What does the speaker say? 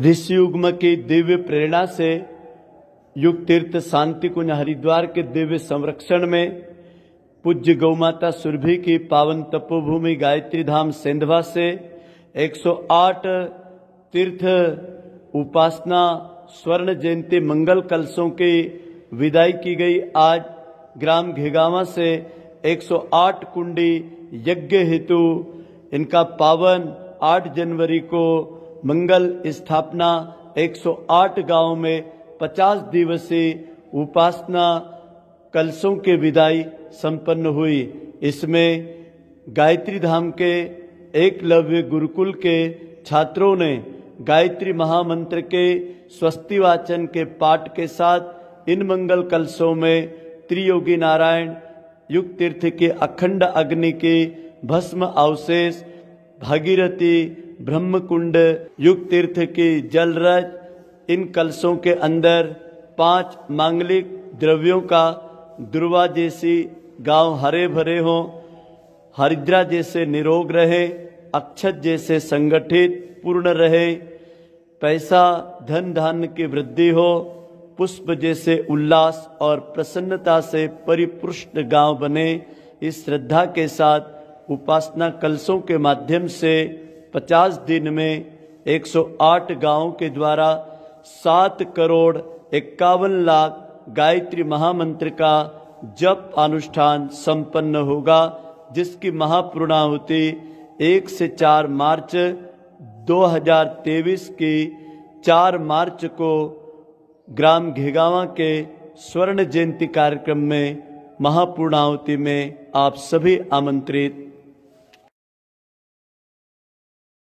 ऋषि युग्म की दिव्य प्रेरणा से युग तीर्थ शांति कुंज हरिद्वार के दिव्य संरक्षण में पूज्य गौ माता सुरभि की पावन तपोभूमि गायत्री धाम सेंधवा से 108 तीर्थ उपासना स्वर्ण जयंती मंगल कलशों की विदाई की गई आज ग्राम घेगावा से 108 कुंडी यज्ञ हेतु इनका पावन 8 जनवरी को मंगल स्थापना 108 गांव में 50 दिवसीय उपासना कलशों के विदाई संपन्न हुई इसमें गायत्री धाम के एकलव्य गुरुकुल के छात्रों ने गायत्री महामंत्र के स्वस्ति वाचन के पाठ के साथ इन मंगल कलशों में त्रियोगी नारायण युग तीर्थ के अखंड अग्नि के भस्म अवशेष भागीरथी ब्रह्म कुंड युग तीर्थ की जलरज इन कलशों के अंदर पांच मांगलिक द्रव्यों का दुर्वा जैसी गांव हरे भरे हों हरिद्रा जैसे निरोग रहे अक्षत जैसे संगठित पूर्ण रहे पैसा धन धान्य की वृद्धि हो पुष्प जैसे उल्लास और प्रसन्नता से परिपुष्ट गांव बने इस श्रद्धा के साथ उपासना कलशों के माध्यम से पचास दिन में 108 गाँव के द्वारा सात करोड़ इक्यावन लाख गायत्री महामंत्र का जप अनुष्ठान संपन्न होगा जिसकी महापूर्णाहुति एक से चार मार्च 2023 की चार मार्च को ग्राम घेगावा के स्वर्ण जयंती कार्यक्रम में महापूर्णाहुति में आप सभी आमंत्रित